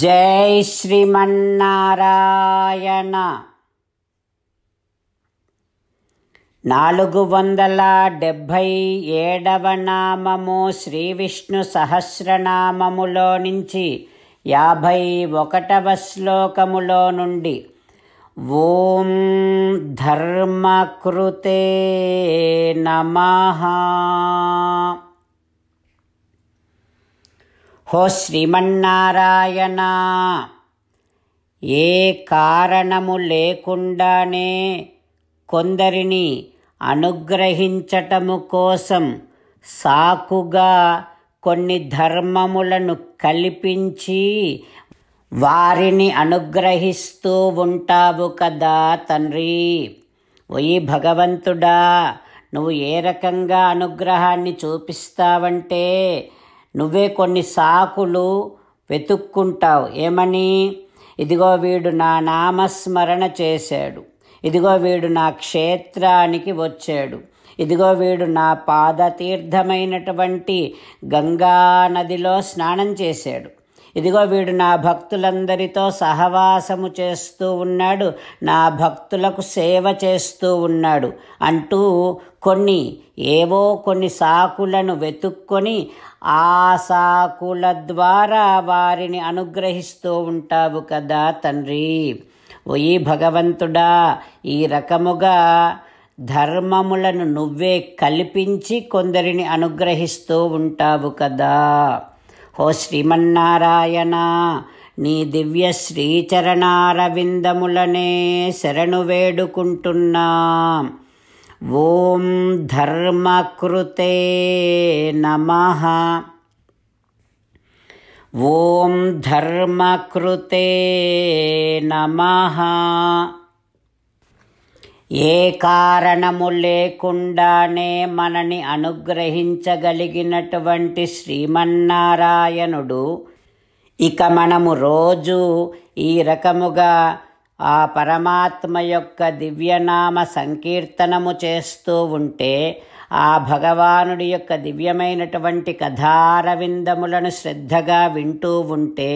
జై శ్రీమన్నారాయణ నాలుగు వందల డెబ్భై ఏడవ నామము శ్రీ విష్ణు సహస్రనామములో నుంచి యాభై ఒకటవ శ్లోకములో నుండి ఓం ధర్మకృతే నమ హో శ్రీమన్నారాయణ ఏ కారణము లేకుండానే కొందరిని అనుగ్రహించటము కోసం సాకుగా కొన్ని ధర్మములను కల్పించి వారిని అనుగ్రహిస్తూ ఉంటావు కదా తండ్రి ఓయి భగవంతుడా నువ్వు ఏ రకంగా అనుగ్రహాన్ని చూపిస్తావంటే నువ్వే కొన్ని సాకులు వెతుక్కుంటావు ఏమని ఇదిగో వీడు నా నామస్మరణ చేశాడు ఇదిగో వీడు నా క్షేత్రానికి వచ్చాడు ఇదిగో వీడు నా పాదతీర్థమైనటువంటి గంగా నదిలో స్నానం చేశాడు ఇదిగో వీడు నా భక్తులందరితో సహవాసము చేస్తూ ఉన్నాడు నా భక్తులకు సేవ చేస్తూ ఉన్నాడు అంటూ కొన్ని ఏవో కొన్ని సాకులను వెతుక్కొని ఆ సాకుల ద్వారా వారిని అనుగ్రహిస్తూ ఉంటావు కదా తండ్రి ఓయి భగవంతుడా ఈ రకముగా ధర్మములను నువ్వే కల్పించి కొందరిని అనుగ్రహిస్తూ ఉంటావు కదా హో శ్రీమన్నారాయణ నీ దివ్య శ్రీచరణారవిందములనే శరణు వేడుకుంటున్నా ఓం ధర్మకృతే నమ ఓం ధర్మకృతే నమ ఏ కారణము లేకుండానే మనని అనుగ్రహించగలిగినటువంటి శ్రీమన్నారాయణుడు ఇక మనము రోజు ఈ రకముగా ఆ పరమాత్మ యొక్క దివ్యనామ సంకీర్తనము చేస్తూ ఉంటే ఆ భగవానుడి యొక్క దివ్యమైనటువంటి కథారవిందములను శ్రద్ధగా వింటూ ఉంటే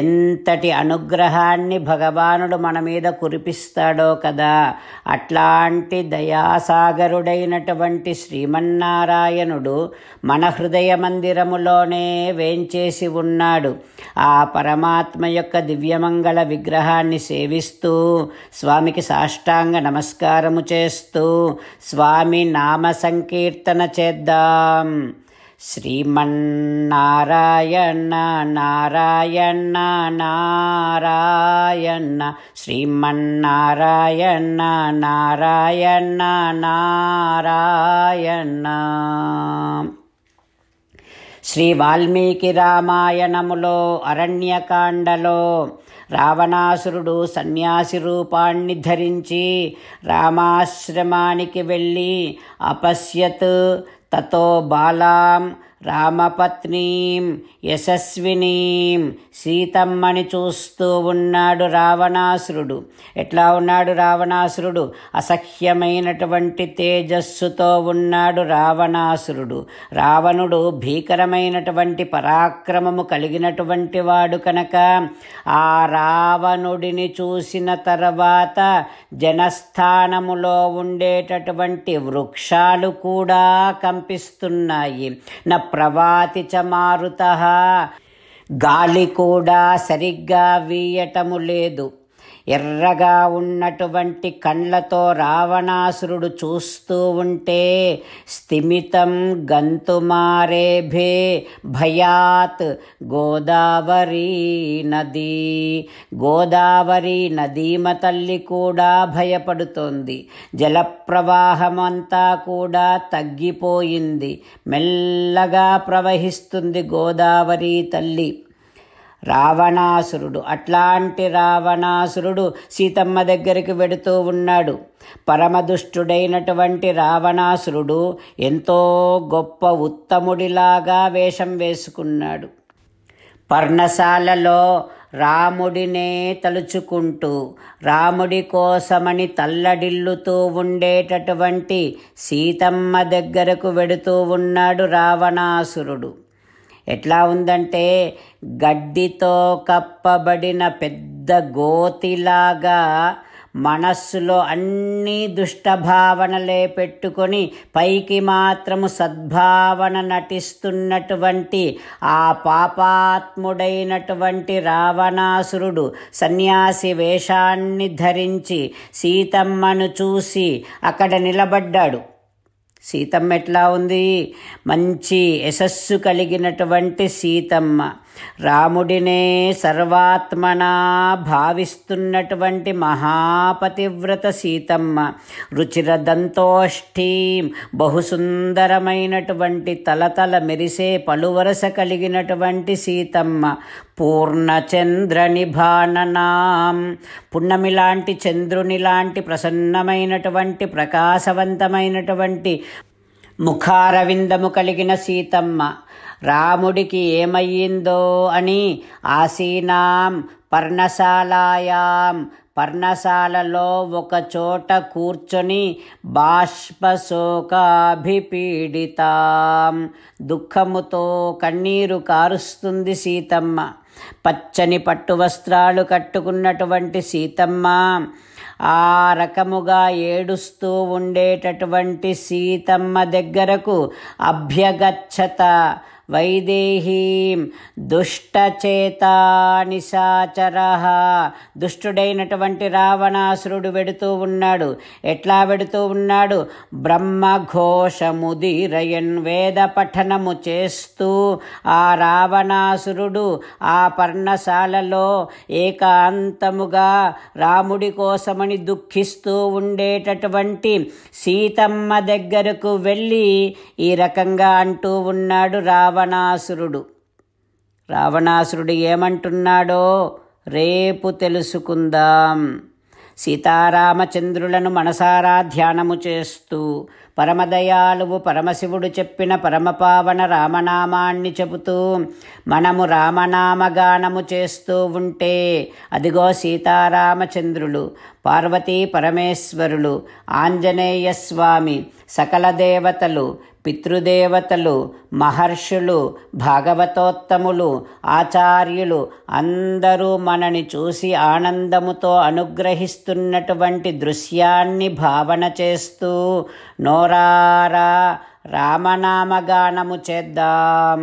ఎంతటి అనుగ్రహాన్ని భగవానుడు మన మీద కురిపిస్తాడో కదా అట్లాంటి దయాసాగరుడైనటువంటి శ్రీమన్నారాయణుడు మన హృదయ మందిరములోనే వేంచేసి ఉన్నాడు ఆ పరమాత్మ యొక్క దివ్యమంగళ విగ్రహాన్ని సేవిస్తూ స్వామికి సాష్టాంగ నమస్కారము చేస్తూ స్వామి నామ సంకీర్తన చేద్దాం శ్రీమన్నారాయణ నారాయణ నారాయణ శ్రీమన్నారాయణ నారాయణ నారాయణ శ్రీ వాల్మీకి రామాయణములో అరణ్యకాండలో రావణాసురుడు సన్యాసి రూపాన్ని ధరించి రామాశ్రమానికి వెళ్ళి అపశ్యత్ ततो बालां రామపత్నీం యశస్వినీం సీతమ్మని చూస్తూ ఉన్నాడు రావణాసురుడు ఎట్లా ఉన్నాడు రావణాసురుడు అసహ్యమైనటువంటి తేజస్సుతో ఉన్నాడు రావణాసురుడు రావణుడు భీకరమైనటువంటి పరాక్రమము కలిగినటువంటి వాడు కనుక ఆ రావణుడిని చూసిన తర్వాత జనస్థానములో ఉండేటటువంటి వృక్షాలు కూడా కంపిస్తున్నాయి నా ప్రవాతి చ మారుత గాలి కూడా సరిగ్గా వీయటము లేదు ఎర్రగా ఉన్నటువంటి కండ్లతో రావణాసురుడు చూస్తూ ఉంటే స్థిమితం గంతుమారేభే భయాత్ గోదావరి నది గోదావరి నదీమ తల్లి కూడా భయపడుతోంది జలప్రవాహమంతా కూడా తగ్గిపోయింది మెల్లగా ప్రవహిస్తుంది గోదావరి తల్లి రావణాసురుడు అట్లాంటి రావణాసురుడు సీతమ్మ దగ్గరికి వెడుతూ ఉన్నాడు పరమదుష్టుడైనటువంటి రావణాసురుడు ఎంతో గొప్ప ఉత్తముడిలాగా వేషం వేసుకున్నాడు పర్ణశాలలో రాముడినే తలుచుకుంటూ రాముడి కోసమని తల్లడిల్లుతూ ఉండేటటువంటి సీతమ్మ దగ్గరకు వెడుతూ ఉన్నాడు రావణాసురుడు ఎట్లా ఉందంటే గడ్డితో కప్పబడిన పెద్ద గోతిలాగా మనస్సులో అన్ని దుష్టభావనలే పెట్టుకొని పైకి మాత్రము సద్భావన నటిస్తున్నటువంటి ఆ పాపాత్ముడైనటువంటి రావణాసురుడు సన్యాసి వేషాన్ని ధరించి సీతమ్మను చూసి అక్కడ నిలబడ్డాడు సీతమ్మ ఎట్లా ఉంది మంచి యశస్సు కలిగినటువంటి సీతమ్మ రాముడినే సర్వాత్మనా భావిస్తున్నటువంటి మహాపతివ్రత సీతమ్మ రుచిర దంతోష్ఠీం బహుసుందరమైనటువంటి తలతల మెరిసే పలువరస కలిగినటువంటి సీతమ్మ పూర్ణచంద్ర నిభాననాం పున్నమిలాంటి చంద్రునిలాంటి ప్రసన్నమైనటువంటి ప్రకాశవంతమైనటువంటి ముఖారవిందము కలిగిన సీతమ్మ రాముడికి ఏమయ్యిందో అని ఆసీనాం పర్ణశాలాయాం పర్ణశాలలో ఒకచోట కూర్చొని బాష్పశోకాభిపీడితాం దుఃఖముతో కన్నీరు కారుస్తుంది సీతమ్మ పచ్చని పట్టు వస్త్రాలు కట్టుకున్నటువంటి సీతమ్మ ఆ రకముగా ఏడుస్తూ ఉండేటటువంటి సీతమ్మ దగ్గరకు అభ్యగచ్చత వైదేహీం దుష్టచేతా నిశాచర దుష్టుడైనటువంటి రావణాసురుడు వెడుతూ ఉన్నాడు ఎట్లా వెడుతూ ఉన్నాడు బ్రహ్మఘోషముదిరయన్ వేద పఠనము చేస్తూ ఆ రావణాసురుడు ఆ పర్ణశాలలో ఏకాంతముగా రాముడి కోసమని దుఃఖిస్తూ ఉండేటటువంటి సీతమ్మ దగ్గరకు వెళ్ళి ఈ రకంగా అంటూ ఉన్నాడు రావ రావణాసురుడు రావణాసురుడు ఏమంటున్నాడో రేపు తెలుసుకుందాం సీతారామచంద్రులను మనసారా ధ్యానము చేస్తూ పరమదయాలువు పరమశివుడు చెప్పిన పరమపావన రామనామాన్ని చెబుతూ మనము రామనామగానము చేస్తూ ఉంటే అదిగో సీతారామచంద్రులు పార్వతీ పరమేశ్వరులు ఆంజనేయ స్వామి సకల దేవతలు పితృదేవతలు మహర్షులు భాగవతోత్తములు ఆచార్యులు అందరూ మనని చూసి ఆనందముతో అనుగ్రహిస్తున్నటువంటి దృశ్యాన్ని భావన చేస్తూ నోరారా రామనామగానము చేద్దాం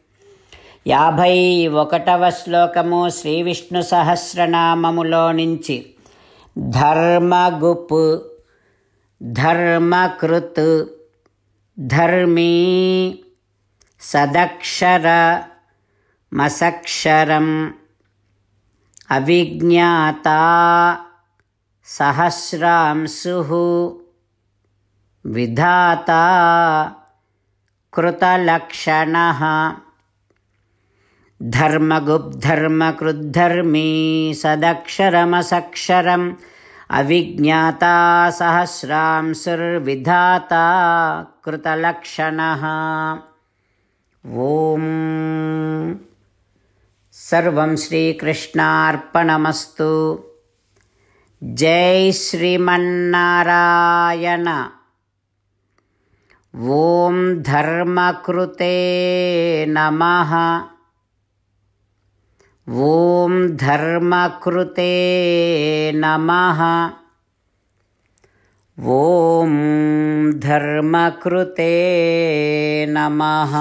యాభై ఒకటవ శ్లోకము శ్రీ విష్ణు సహస్రనామములో నుంచి ధర్మగుప్ ధర్మకృత్ ధర్మీ సదక్షర మసక్షరం అవిజ్ఞాత సహస్రాంశు విధాత కృతలక్షణ धर्मगुब्धर्मकृद्धर्मी सदक्षरमसक्षरम् अविज्ञाता सहस्रांसुर्विधाता कृतलक्षणः ॐ सर्वं श्रीकृष्णार्पणमस्तु जय श्रीमन्नारायण ॐ धर्मकृते नमः ओम धर्मकृते नमः ओम धर्मकृते नमः